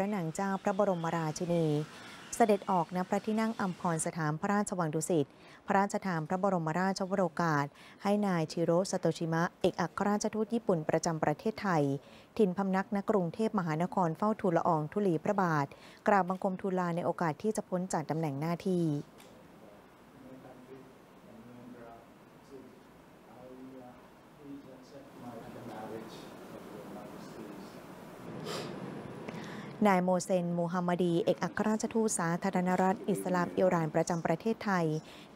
พระนางเจ้าพระบรมราชินี เสด็จออกณพระที่นั่งอัมพรสถานพระราชวังดุสิตพระราชทานพระบรมราชวโรกาสให้นายชิโรสโตชิมะเอกอัครราชทูตญี่ปุ่นประจำประเทศไทย ถิ่นพำนักณกรุงเทพมหานครเฝ้าทูลละอองธุลีพระบาทกราบบังคมทูลาในโอกาสที่จะพ้นจากตำแหน่งหน้าที่นายโมเซน มูฮัมมัดี เอกอัครราชทูตสาธารณรัฐ อิสลามอิหร่านประจำประเทศไทย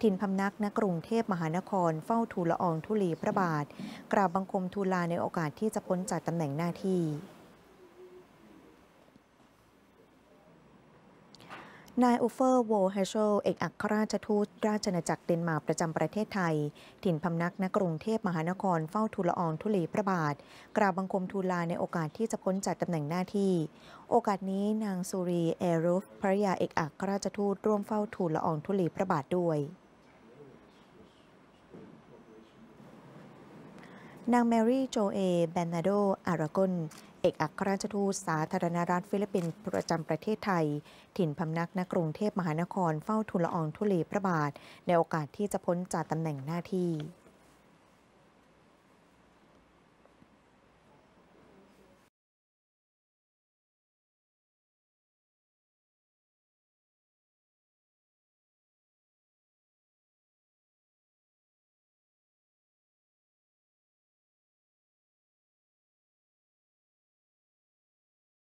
ถิ่นพำนักณกรุงเทพมหานคร เฝ้าทูลละอองธุลีพระบาท กราบบังคมทูลลาในโอกาสที่จะพ้นจากตำแหน่งหน้าที่นายอูเฟอร์ โวเฮเชลเอกอัครราชทูตราชนาจักรเดนมาร์กประจำประเทศไทย ถิ่นพำนักณกรุงเทพมหานครเฝ้าทูลอองทุลีพระบาทกราบบังคมทูลาในโอกาสที่จะพ้นจากตำแหน่งหน้าที่ โอกาสนี้นางสุรี เอรุฟภรยาเอกอัครราชทูตร่วมเฝ้าทูลอองทุลีพระบาทด้วยนางแมรี่โจเอแบนาโด อารากอนเอกอัครราชทูตสาธารณรัฐฟิลิปปินส์ประจำประเทศไทย ถิ่นพำนักณกรุงเทพมหานครเฝ้าทุลละอองทุลีพระบาทในโอกาสที่จะพ้นจากตำแหน่งหน้าที่